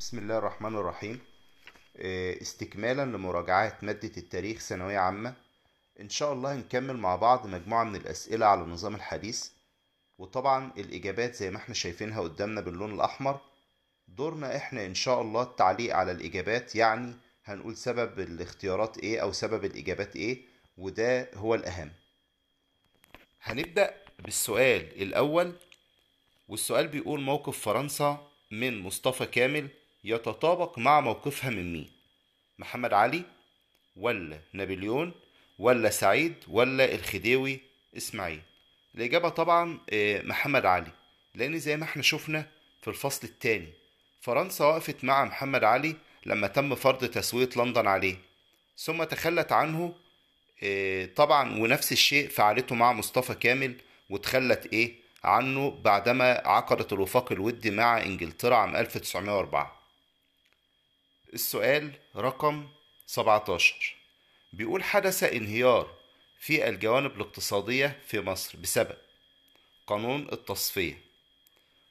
بسم الله الرحمن الرحيم آه، استكمالا لمراجعة مادة التاريخ ثانوية عامة إن شاء الله هنكمل مع بعض مجموعة من الأسئلة على النظام الحديث وطبعا الإجابات زي ما احنا شايفينها قدامنا باللون الأحمر دورنا احنا إن شاء الله التعليق على الإجابات يعني هنقول سبب الاختيارات إيه أو سبب الإجابات إيه وده هو الأهم هنبدأ بالسؤال الأول والسؤال بيقول موقف فرنسا من مصطفى كامل يتطابق مع موقفها من مين محمد علي ولا نابليون ولا سعيد ولا الخديوي اسماعيل الإجابة طبعا آه، محمد علي لأن زي ما احنا شفنا في الفصل الثاني فرنسا وقفت مع محمد علي لما تم فرض تسوية لندن عليه ثم تخلت عنه آه، طبعا ونفس الشيء فعلته مع مصطفى كامل وتخلت ايه عنه بعدما عقدت الوفاق الودي مع انجلترا عام 1904 السؤال رقم 17 بيقول حدث انهيار في الجوانب الاقتصادية في مصر بسبب قانون التصفية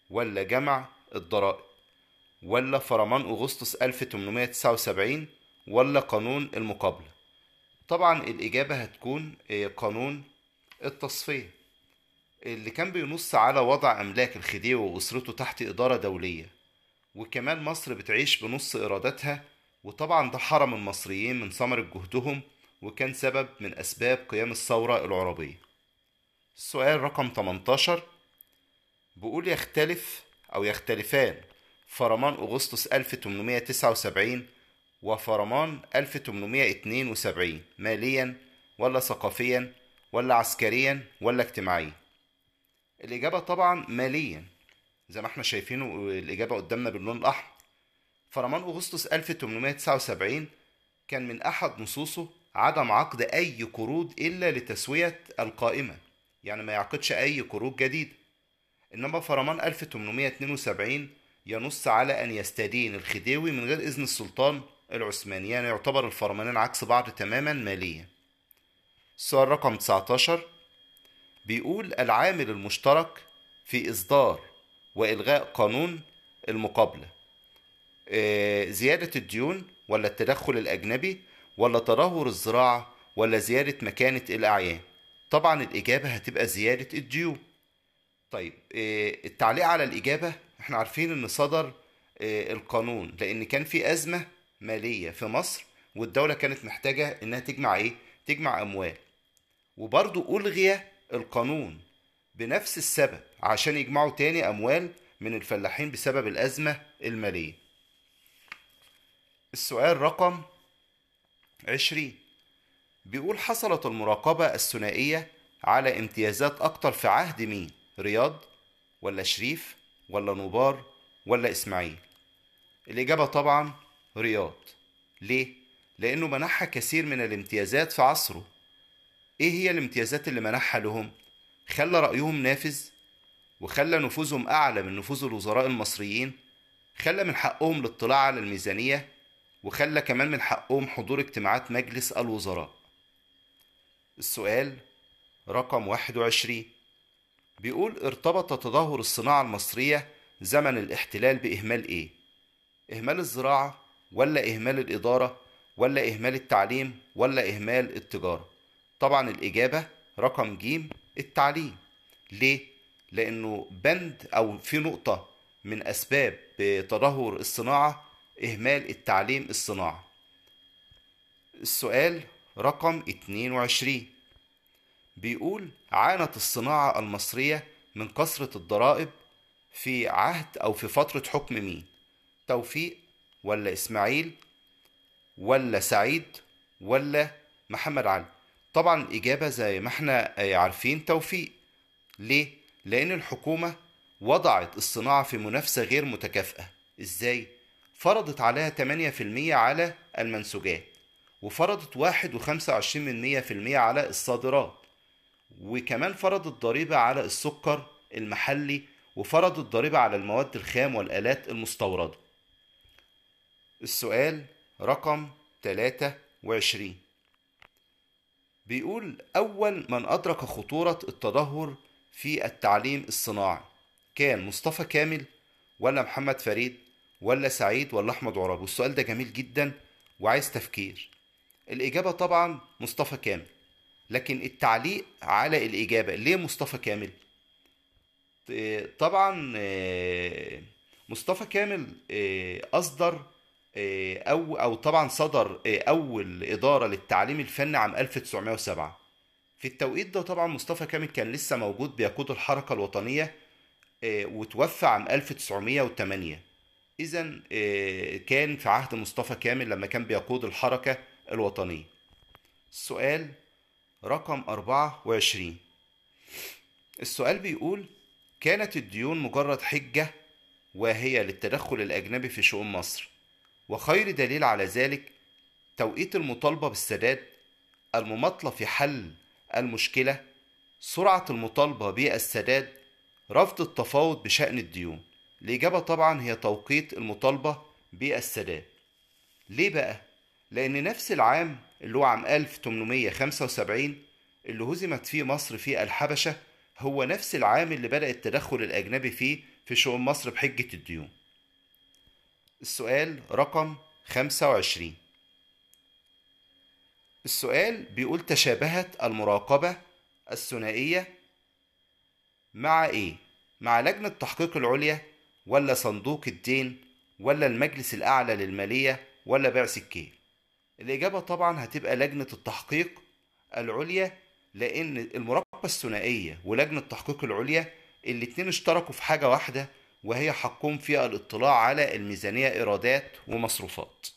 ولا جمع الضرائب ولا فرمان أغسطس 1879 ولا قانون المقابلة طبعا الإجابة هتكون إيه، قانون التصفية اللي كان بينص على وضع أملاك الخديوي وأسرته تحت إدارة دولية وكمان مصر بتعيش بنص إيراداتها وطبعا ده حرم المصريين من ثمرة جهدهم وكان سبب من أسباب قيام الثورة العربية السؤال رقم 18 بقول يختلف أو يختلفان فرمان أغسطس 1879 وفرمان 1872 ماليا ولا ثقافيا ولا عسكريا ولا اجتماعيا الإجابة طبعا ماليا زي ما احنا شايفينه الإجابة قدامنا باللون الأحمر فرمان أغسطس 1879 كان من أحد نصوصه عدم عقد أي قروض إلا لتسوية القائمة يعني ما يعقدش أي قروض جديدة إنما فرمان 1872 ينص على أن يستدين الخديوي من غير إذن السلطان العثماني يعني يعتبر الفرمانين عكس بعض تماما ماليا السؤال رقم 19 بيقول العامل المشترك في إصدار وإلغاء قانون المقابلة آه، زيادة الديون ولا التدخل الأجنبي ولا تدهور الزراعة ولا زيادة مكانة الأعيان طبعا الإجابة هتبقى زيادة الديون طيب آه، التعليق على الإجابة احنا عارفين ان صدر آه، القانون لان كان في أزمة مالية في مصر والدولة كانت محتاجة انها تجمع ايه تجمع اموال وبرضو ألغي القانون بنفس السبب عشان يجمعوا تاني أموال من الفلاحين بسبب الأزمة المالية السؤال رقم عشرين بيقول حصلت المراقبة الثنائية على امتيازات أكتر في عهد مين رياض ولا شريف ولا نوبار ولا إسماعيل الإجابة طبعا رياض ليه؟ لأنه منحها كثير من الامتيازات في عصره إيه هي الامتيازات اللي منحها لهم؟ خلى رأيهم نافذ وخلى نفوذهم أعلى من نفوذ الوزراء المصريين خلى من حقهم الاطلاع على الميزانية وخلى كمان من حقهم حضور اجتماعات مجلس الوزراء السؤال رقم 21 بيقول ارتبط تدهور الصناعة المصرية زمن الاحتلال بإهمال إيه؟ إهمال الزراعة ولا إهمال الإدارة ولا إهمال التعليم ولا إهمال التجارة؟ طبعا الإجابة رقم ج التعليم ليه؟ لأنه بند أو في نقطة من أسباب تدهور الصناعة إهمال التعليم الصناعة السؤال رقم 22 بيقول عانت الصناعة المصرية من كثرة الضرائب في عهد أو في فترة حكم مين؟ توفيق ولا إسماعيل ولا سعيد ولا محمد علي طبعا الإجابة زي ما احنا آه، عارفين توفيق ليه؟ لأن الحكومة وضعت الصناعة في منافسة غير متكافئة إزاي؟ فرضت عليها 8% على المنسوجات وفرضت 1.25% على الصادرات وكمان فرضت ضريبة على السكر المحلي وفرضت ضريبة على المواد الخام والآلات المستوردة السؤال رقم 23 بيقول أول من أدرك خطورة التدهور في التعليم الصناعي كان مصطفى كامل ولا محمد فريد ولا سعيد ولا أحمد عرب والسؤال ده جميل جدا وعايز تفكير الإجابة طبعا مصطفى كامل لكن التعليق على الإجابة ليه مصطفى كامل آه، طبعا آه، مصطفى كامل آه، أصدر آه، او او طبعا صدر آه، اول اداره للتعليم الفني عام 1907 في التوقيت ده طبعا مصطفى كامل كان لسه موجود بيقود الحركه الوطنيه آه، وتوفى عام 1908 اذا كان في عهد مصطفى كامل لما كان بيقود الحركه الوطنيه السؤال رقم 24 السؤال بيقول كانت الديون مجرد حجه واهيه للتدخل الاجنبي في شؤون مصر وخير دليل على ذلك توقيت المطالبة بالسداد المماطلة في حل المشكلة سرعة المطالبة بالسداد رفض التفاوض بشأن الديون الإجابة طبعا هي توقيت المطالبة بالسداد ليه بقى؟ لأن نفس العام اللي هو عام 1875 اللي هزمت فيه مصر في الحبشة هو نفس العام اللي بدأ التدخل الأجنبي فيه في شؤون مصر بحجة الديون السؤال رقم 25 السؤال بيقول تشابهت المراقبة الثنائية مع إيه؟ مع لجنة التحقيق العليا ولا صندوق الدين ولا المجلس الأعلى للمالية ولا بيع سكين؟ الإجابة طبعا هتبقى لجنة التحقيق العليا لأن المراقبة الثنائية ولجنة التحقيق العليا الاتنين اشتركوا في حاجة واحدة وهي حقهم فيها الاطلاع على الميزانية إيرادات ومصروفات